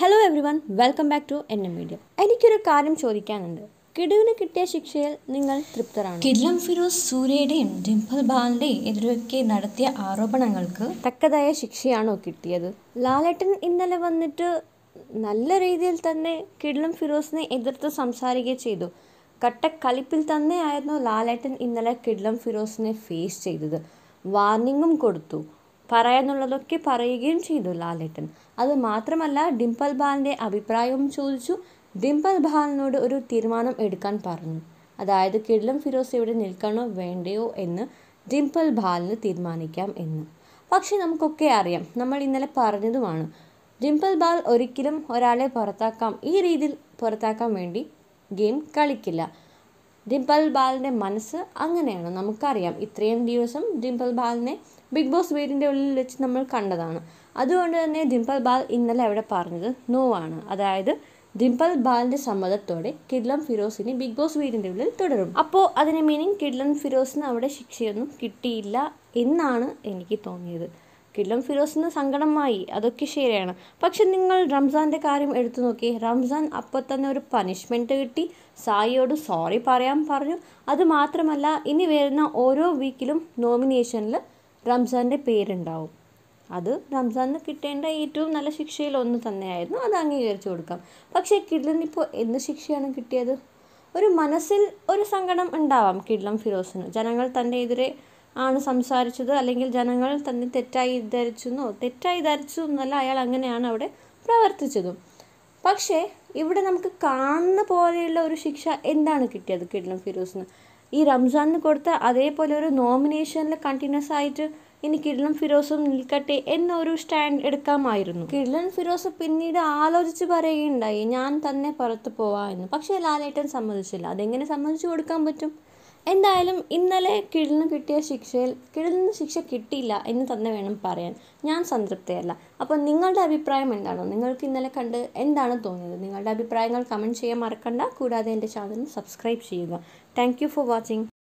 hello everyone welcome back to N M medium എനിക്കൊരു കാര്യം ചോദിക്കാനുണ്ട് കിടുവിന് കിട്ടിയ ശിക്ഷയിൽ നിങ്ങൾ തൃപ്തരാണ് കിഡ്ലം ഫിറോസ് സൂര്യയുടെയും ഡിംപിൾ ബാലിൻ്റെയും എതിരൊക്കെ നടത്തിയ ആരോപണങ്ങൾക്ക് തക്കതായ ശിക്ഷയാണോ കിട്ടിയത് ലാലേട്ടൻ ഇന്നലെ വന്നിട്ട് നല്ല രീതിയിൽ തന്നെ കിഡ്ലം ഫിറോസിനെ എതിർത്ത് സംസാരിക്കുകയും ചെയ്തു കട്ടക്കലിപ്പിൽ തന്നെയായിരുന്നു ലാലേട്ടൻ ഇന്നലെ കിഡ്ലം ഫിറോസിനെ ഫേസ് ചെയ്തത് വാർണിങ്ങും കൊടുത്തു പറയാനുള്ളതൊക്കെ പറയുകയും ചെയ്തു ലാലേട്ടൻ അത് മാത്രമല്ല ഡിംപൽ ബാലിൻ്റെ അഭിപ്രായവും ചോദിച്ചു ഡിംപൽ ബാലിനോട് ഒരു തീരുമാനം എടുക്കാൻ പറഞ്ഞു അതായത് കിഡിലും ഫിറോസ് എവിടെ നിൽക്കണോ വേണ്ടയോ എന്ന് ഡിംപൽ ബാലിന് തീരുമാനിക്കാം എന്ന് പക്ഷേ നമുക്കൊക്കെ അറിയാം നമ്മൾ ഇന്നലെ പറഞ്ഞതുമാണ് ഡിംപിൾ ബാൽ ഒരിക്കലും ഒരാളെ പുറത്താക്കാം ഈ രീതിയിൽ പുറത്താക്കാൻ വേണ്ടി ഗെയിം കളിക്കില്ല ഡിംപൽ ബാലിൻ്റെ മനസ്സ് അങ്ങനെയാണ് നമുക്കറിയാം ഇത്രയും ദിവസം ഡിംപൽ ബാലിനെ ബിഗ് ബോസ് വീടിൻ്റെ ഉള്ളിൽ വെച്ച് നമ്മൾ കണ്ടതാണ് അതുകൊണ്ട് തന്നെ ഡിംപൽ ബാൽ ഇന്നലെ അവിടെ പറഞ്ഞത് നോ ആണ് അതായത് ഡിംപൽ ബാലിൻ്റെ സമ്മതത്തോടെ കിഡ്ലൻ ഫിറോസിനെ ബിഗ് ബോസ് വീടിൻ്റെ ഉള്ളിൽ തുടരും അപ്പോൾ അതിന് മീനിങ് കിഡ്ലൻ ഫിറോസിന് അവിടെ ശിക്ഷയൊന്നും കിട്ടിയില്ല എന്നാണ് എനിക്ക് തോന്നിയത് കിള്ളം ഫിറോസിന് സങ്കടമായി അതൊക്കെ ശരിയാണ് പക്ഷെ നിങ്ങൾ റംസാൻ്റെ കാര്യം എടുത്തു നോക്കി റംസാൻ അപ്പോൾ തന്നെ ഒരു പനിഷ്മെൻറ്റ് കിട്ടി സായിയോട് സോറി പറയാൻ പറഞ്ഞു അത് മാത്രമല്ല ഇനി വരുന്ന ഓരോ വീക്കിലും നോമിനേഷനിൽ റംസാൻ്റെ പേരുണ്ടാവും അത് റംസാന് കിട്ടേണ്ട ഏറ്റവും നല്ല ശിക്ഷയിൽ ഒന്ന് തന്നെയായിരുന്നു അത് അംഗീകരിച്ചു കൊടുക്കാം പക്ഷേ ഇപ്പോൾ എന്ത് ശിക്ഷയാണ് കിട്ടിയത് ഒരു മനസ്സിൽ ഒരു സങ്കടം ഉണ്ടാവാം കിഡ്ലം ഫിറോസിന് ജനങ്ങൾ തൻ്റെ എതിരെ ആണ് സംസാരിച്ചത് അല്ലെങ്കിൽ ജനങ്ങൾ തന്നെ തെറ്റായി എന്നോ തെറ്റായി ധരിച്ചു എന്നല്ല അയാൾ അങ്ങനെയാണ് അവിടെ പ്രവർത്തിച്ചതും പക്ഷേ ഇവിടെ നമുക്ക് കാണുന്ന പോലെയുള്ള ഒരു ശിക്ഷ എന്താണ് കിട്ടിയത് കിഡ്നം ഫിറോസിന് ഈ റംസാനിന് കൊടുത്ത അതേപോലെ ഒരു നോമിനേഷനിൽ കണ്ടിന്യൂസ് ആയിട്ട് ഇനി കിഡ്ലൻ ഫിറോസും നിൽക്കട്ടെ എന്നൊരു സ്റ്റാൻഡ് എടുക്കാമായിരുന്നു കിഡ്ലൻ ഫിറോസ് പിന്നീട് ആലോചിച്ച് പറയുകയുണ്ടായി ഞാൻ തന്നെ പുറത്ത് പോവാ എന്ന് പക്ഷേ ലാലേട്ടൻ സമ്മതിച്ചില്ല അതെങ്ങനെ സമ്മതിച്ചു കൊടുക്കാൻ പറ്റും എന്തായാലും ഇന്നലെ കിടിലിന് കിട്ടിയ ശിക്ഷയിൽ കിടിലിന് ശിക്ഷ കിട്ടിയില്ല എന്ന് തന്നെ വേണം പറയാൻ ഞാൻ സംതൃപ്തയല്ല അപ്പോൾ നിങ്ങളുടെ അഭിപ്രായം എന്താണോ നിങ്ങൾക്ക് ഇന്നലെ കണ്ട് എന്താണ് തോന്നിയത് നിങ്ങളുടെ അഭിപ്രായങ്ങൾ കമൻറ്റ് ചെയ്യാൻ മറക്കണ്ട കൂടാതെ എൻ്റെ ചാനൽ സബ്സ്ക്രൈബ് ചെയ്യുക താങ്ക് യു ഫോർ വാച്ചിങ്